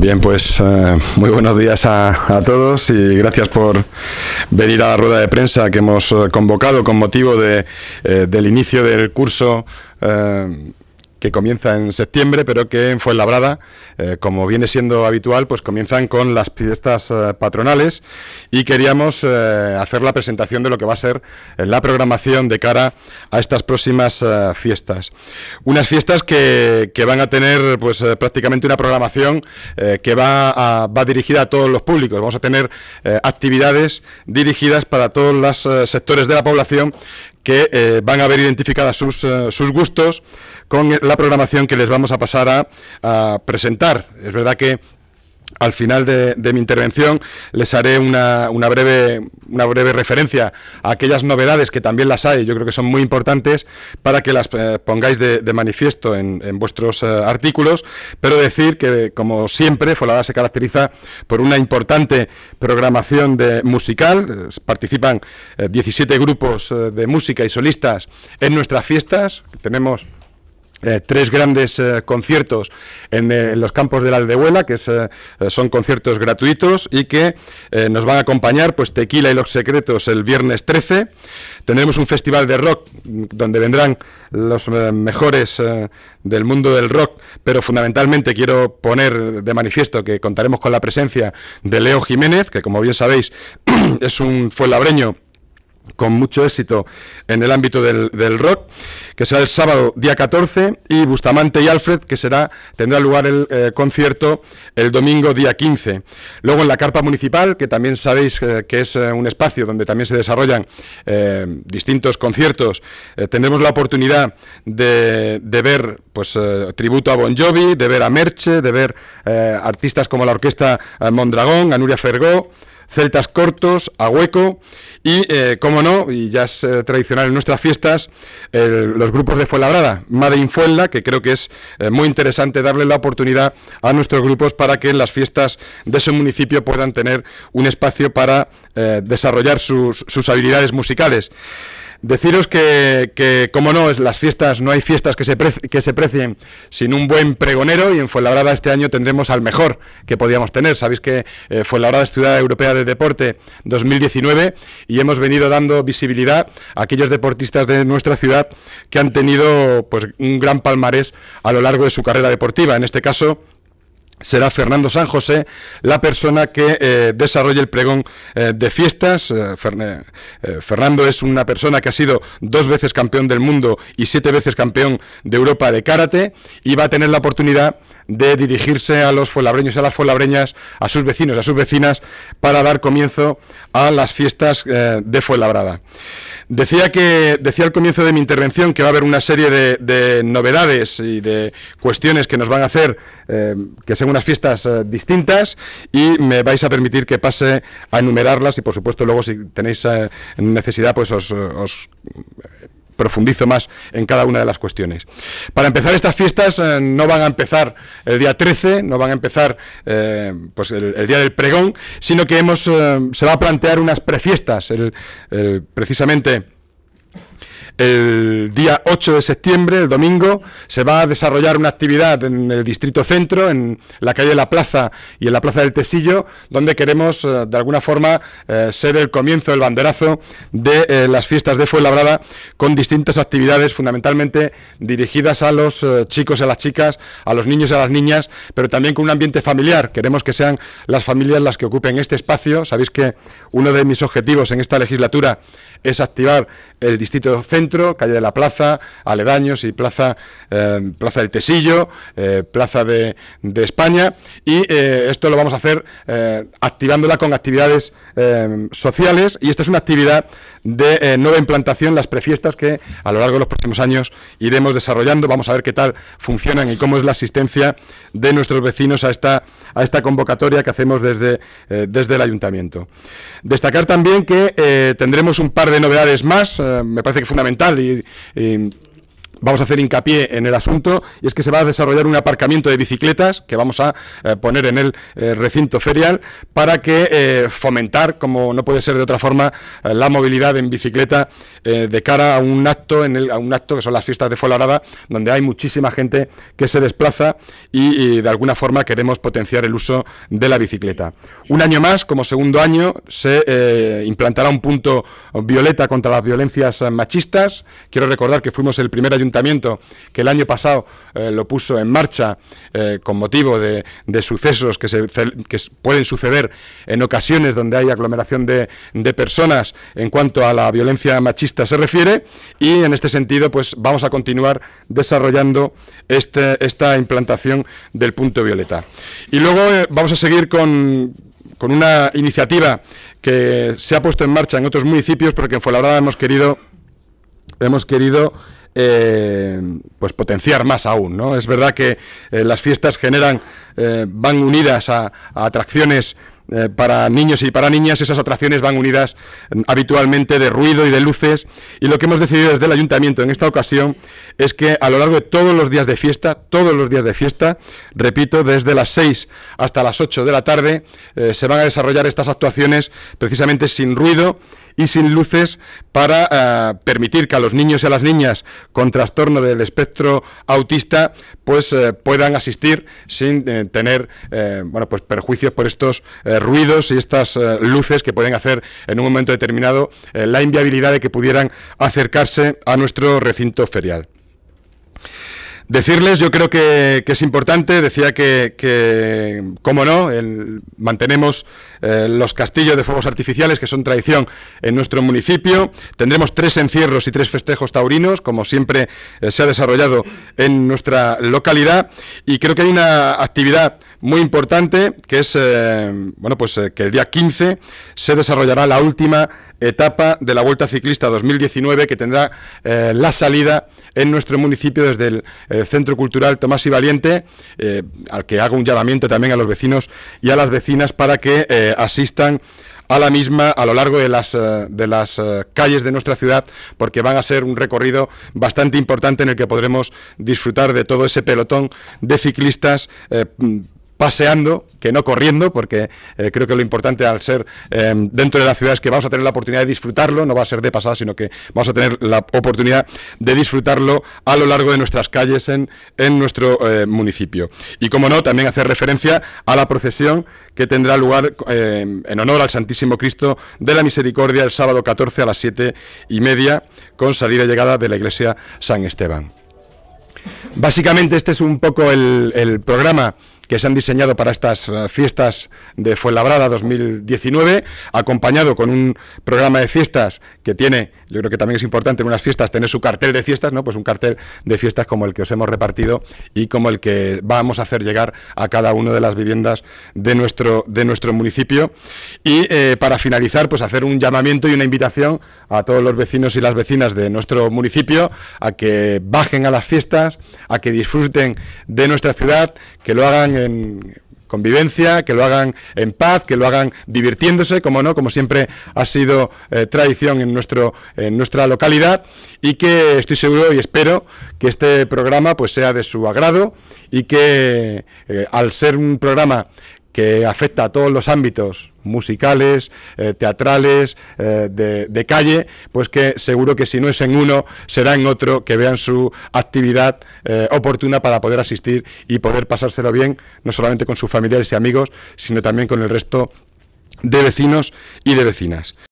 Bien, pues eh, muy buenos días a, todos y gracias por venir a la rueda de prensa que hemos eh, convocado con motivo de, eh, del inicio del curso que comienza en septiembre, pero que en Fuenlabrada, eh, como viene siendo habitual, pues comienzan con las fiestas eh, patronales y queríamos eh, hacer la presentación de lo que va a ser la programación de cara a estas próximas fiestas. Unas fiestas que, que, van a tener pues prácticamente una programación que va, va dirigida a todos los públicos. Vamos a tener actividades dirigidas para todos los sectores de la población que eh, van a ver identificadas eh, sus, gustos con la programación que les vamos a pasar a, a presentar. Es verdad que al final de, mi intervención les haré una, breve, una breve referencia a aquellas novedades que también las hay, yo creo que son muy importantes para que las eh, pongáis de, manifiesto en, vuestros eh, artículos, pero decir que, como siempre, Folada se caracteriza por una importante programación de musical, participan 17 eh, grupos de música y solistas en nuestras fiestas, tenemos eh, tres grandes eh, conciertos eh, en, los campos de la Aldehuela, que son conciertos gratuitos y que nos van a acompañar pues Tequila y los Secretos el viernes 13. Tendremos un festival de rock mm, donde vendrán los mejores del mundo del rock, pero fundamentalmente quiero poner de manifiesto que contaremos con la presencia de Leo Jiménez, que como bien sabéis es un fue labreño con mucho éxito en el ámbito del, rock, que será el sábado día 14, y Bustamante y Alfred, que será tendrá lugar el eh, concierto el domingo día 15. Luego en la Carpa Municipal, que también sabéis eh, que es eh, un espacio donde también se desarrollan distintos conciertos, tendremos la oportunidad de, ver pues tributo a Bon Jovi, de ver a Merche, de ver artistas como la Orquesta Mondragón, a Nuria Fergó, celtas cortos, a hueco y, eh, como no, y ya es eh, tradicional en nuestras fiestas, los grupos de Fuenlabrada, Made in Fuenla, que creo que es eh, muy interesante darle la oportunidad a nuestros grupos para que en las fiestas de su municipio puedan tener un espacio para desarrollar sus, sus habilidades musicales. Deciros que, como no, las fiestas, no hay fiestas que se, que se precien sin un buen pregonero y en Fuenlabrada este año tendremos al mejor que podíamos tener. Sabéis que fue eh, Fuenlabrada es Ciudad Europea de Deporte 2019 y hemos venido dando visibilidad a aquellos deportistas de nuestra ciudad que han tenido pues, un gran palmarés a lo largo de su carrera deportiva. En este caso, será Fernando San José la persona que eh, desarrolle el pregón eh, de fiestas. Eh, Fernando es una persona que ha sido dos veces campeón del mundo y siete veces campeón de Europa de karate y va a tener la oportunidad de dirigirse a los folabreños y a las folabreñas, a sus vecinos, y a sus vecinas, para dar comienzo a las fiestas de Fuenlabrada. Decía que decía al comienzo de mi intervención que va a haber una serie de, novedades y de cuestiones que nos van a hacer eh, que sean unas fiestas eh, distintas y me vais a permitir que pase a enumerarlas y por supuesto luego si tenéis eh, necesidad pues os, os profundizo más en cada una de las cuestiones. Para empezar, estas fiestas eh, no van a empezar el día 13, no van a empezar eh, pues el, día del pregón, sino que hemos, eh, se va a plantear unas prefiestas, precisamente el día 8 de septiembre, el domingo, se va a desarrollar una actividad en el Distrito Centro, en la calle de la Plaza y en la Plaza del Tesillo, donde queremos, eh, de alguna forma, eh, ser el comienzo, el banderazo de eh, las fiestas de Fuenlabrada, con distintas actividades, fundamentalmente dirigidas a los chicos y a las chicas, a los niños y a las niñas, pero también con un ambiente familiar. Queremos que sean las familias las que ocupen este espacio. Sabéis que uno de mis objetivos en esta legislatura es activar el distrito centro, calle de la Plaza, aledaños y Plaza, eh, plaza del Tesillo, eh, Plaza de, de, España. Y eh, esto lo vamos a hacer activándola con actividades sociales. Y esta es una actividad de nueva implantación, las prefiestas que a lo largo de los próximos años iremos desarrollando. Vamos a ver qué tal funcionan y cómo es la asistencia de nuestros vecinos a esta, a esta convocatoria que hacemos desde, desde el ayuntamiento. Destacar también que tendremos un par de novedades más me parece que fundamental vamos a hacer hincapié en el asunto y es que se va a desarrollar un aparcamiento de bicicletas que vamos a eh, poner en el eh, recinto ferial para que eh, fomentar, como no puede ser de otra forma, la movilidad en bicicleta de cara a un acto en el, un acto que son las fiestas de Folarada... donde hay muchísima gente que se desplaza y, y, de alguna forma queremos potenciar el uso de la bicicleta. Un año más, como segundo año, se implantará un punto violeta contra las violencias machistas. Quiero recordar que fuimos el primer ayuntamiento que el año pasado eh, lo puso en marcha eh, con motivo de, sucesos que, se, pueden suceder en ocasiones donde hay aglomeración de, personas en cuanto a la violencia machista se refiere y en este sentido pues vamos a continuar desarrollando este, esta implantación del punto violeta. Y luego eh, vamos a seguir con, una iniciativa que se ha puesto en marcha en otros municipios, porque en Fuenlabrada hemos querido, hemos querido eh, pues potenciar más aún. ¿no? Es verdad que eh, las fiestas generan, eh, van unidas a, atracciones para niños y para niñas, esas atracciones van unidas mm, habitualmente de ruido y de luces. Y lo que hemos decidido desde el ayuntamiento en esta ocasión es que a lo largo de todos los días de fiesta, todos los días de fiesta, repito, desde las 6 hasta las 8 de la tarde, se van a desarrollar estas actuaciones precisamente sin ruido y sin luces para eh, permitir que a los niños y a las niñas con trastorno del espectro autista pues eh, puedan asistir sin eh, tener bueno pues perjuicios por estos ruidos y estas luces que pueden hacer en un momento determinado la inviabilidad de que pudieran acercarse a nuestro recinto ferial. Decirles, yo creo que, es importante, decía que, que como no, mantenemos eh, los castillos de fuegos artificiales, que son tradición en nuestro municipio. Tendremos tres encierros y tres festejos taurinos, como siempre eh, se ha desarrollado en nuestra localidad. Y creo que hay una actividad muy importante, que es eh, bueno, pues, eh, que el día 15 se desarrollará la última etapa de la Vuelta Ciclista 2019, que tendrá eh, la salida en nuestro municipio desde el Centro Cultural Tomás y Valiente, al que hago un llamamiento también a los vecinos y a las vecinas para que asistan a la misma a lo largo de las, de las calles de nuestra ciudad, porque van a ser un recorrido bastante importante en el que podremos disfrutar de todo ese pelotón de ciclistas paseando, que no corriendo, porque eh, creo que lo importante al ser em, dentro de la ciudad es que vamos a tener la oportunidad de disfrutarlo, no va a ser de pasada, sino que vamos a tener la oportunidad de disfrutarlo a lo largo de nuestras calles en, nuestro eh, municipio. Y como no, también hacer referencia a la procesión que tendrá lugar em, en honor al Santísimo Cristo de la Misericordia el sábado 14 a las 7 y media, con salida y llegada de la iglesia San Esteban. Básicamente este es un poco el, el programa que se han diseñado para estas eh, fiestas de Fuenlabrada 2019, acompañado con un programa de fiestas que tiene, yo creo que también es importante en unas fiestas tener su cartel de fiestas, ¿no? Pues un cartel de fiestas como el que os hemos repartido y como el que vamos a hacer llegar a cada una de las viviendas de nuestro, de nuestro municipio. Y eh, para finalizar, pues hacer un llamamiento y una invitación a todos los vecinos y las vecinas de nuestro municipio a que bajen a las fiestas, a que disfruten de nuestra ciudad, que lo hagan en convivencia, que lo hagan en paz, que lo hagan divirtiéndose, como no, como siempre ha sido eh, tradición en, nuestro, nuestra localidad, y que estoy seguro y espero que este programa pues sea de su agrado y que eh, al ser un programa que afecta a todos los ámbitos musicales, eh, teatrales, eh, de, calle, pues que seguro que si no es en uno, será en otro que vean su actividad eh, oportuna para poder asistir y poder pasárselo bien, no solamente con sus familiares y amigos, sino también con el resto de vecinos y de vecinas.